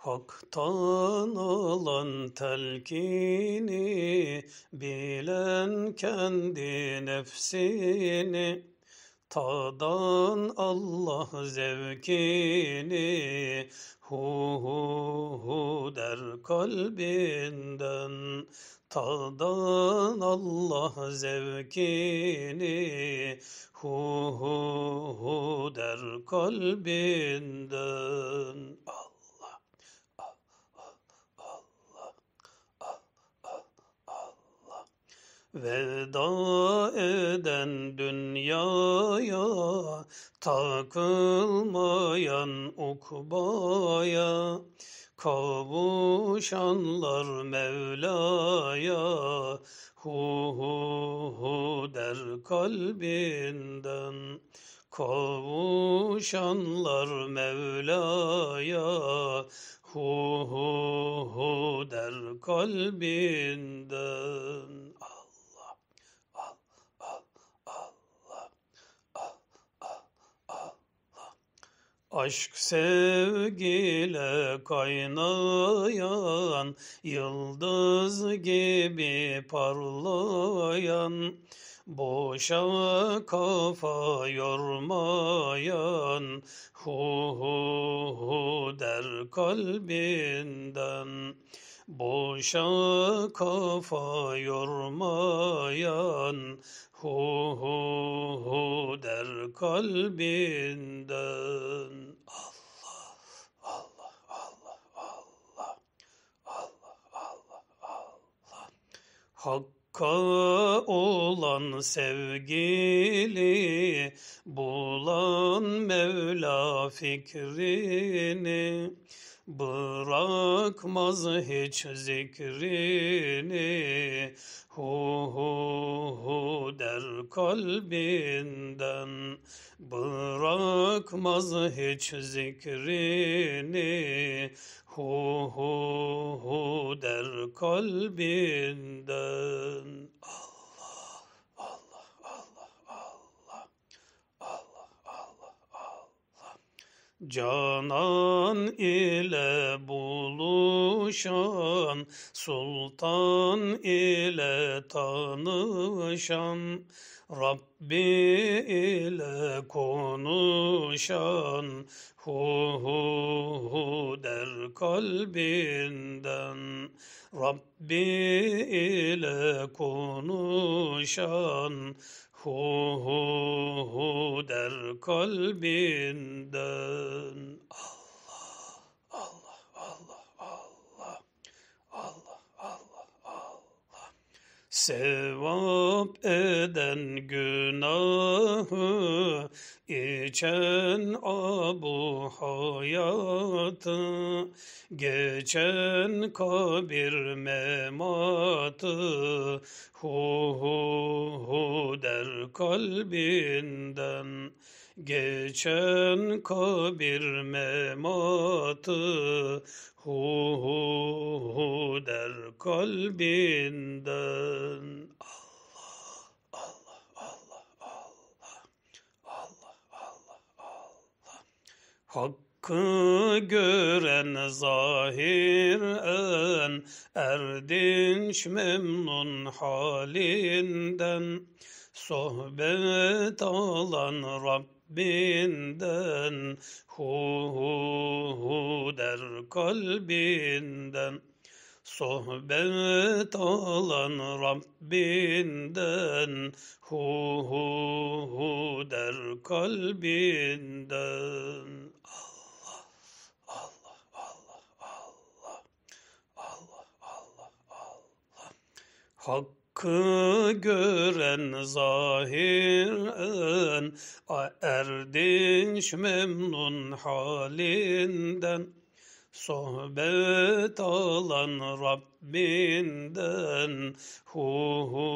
Hak'tan olan telkini bilen kendi nefsini Tadan Allah zevkini hu hu hu der kalbinden Tadan Allah zevkini hu hu hu der kalbinden Veda eden dünyaya takılmayan ukbaya kavuşanlar Mevla'ya hu hu hu der kalbinden kavuşanlar Mevla'ya hu hu hu der kalbinden Aşk sevgiyle kaynayan, yıldız gibi parlayan, boşa kafa yormayan, hu hu hu der kalbinden. Boşa kafa yormayan hu hu hu der kalbinden. Allah, Allah, Allah, Allah, Allah, Allah, Allah. Hak Hakka olan sevgili bulan Mevla fikrini bırakmaz hiç zikrini hu hu hu der kalbinden bırakmaz hiç zikrini Hu hu hu der kalbinden Canan ile buluşan, sultan ile tanışan, Rabbi ile konuşan, hu hu hu der kalbinden. Rabbi ile konuşan, Hu hu hu der kalbinden. Sevap eden günahı içen abu hayatı geçen kabir mematı hu hu hu der kalbinden Geçen kabir mematı hu hu hu der kalbinden. Allah, Allah, Allah, Allah, Allah, Allah. Hakkı gören zahir en erdinç memnun halinden sohbet alan Rabb kalbinden hu hu hu der kalbinden Sohbet alan Rabbinden hu hu hu der kalbinden Allah Allah Allah Allah Allah Allah Allah Hak Hakkı gören zahiren erdinç memnun halinden Sohbet alan Rabbinden Hu hu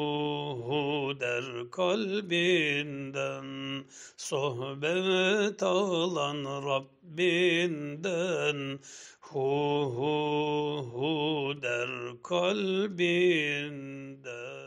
hu der kalbinden Sohbet alan Rabbinden Hu hu hu der kalbinden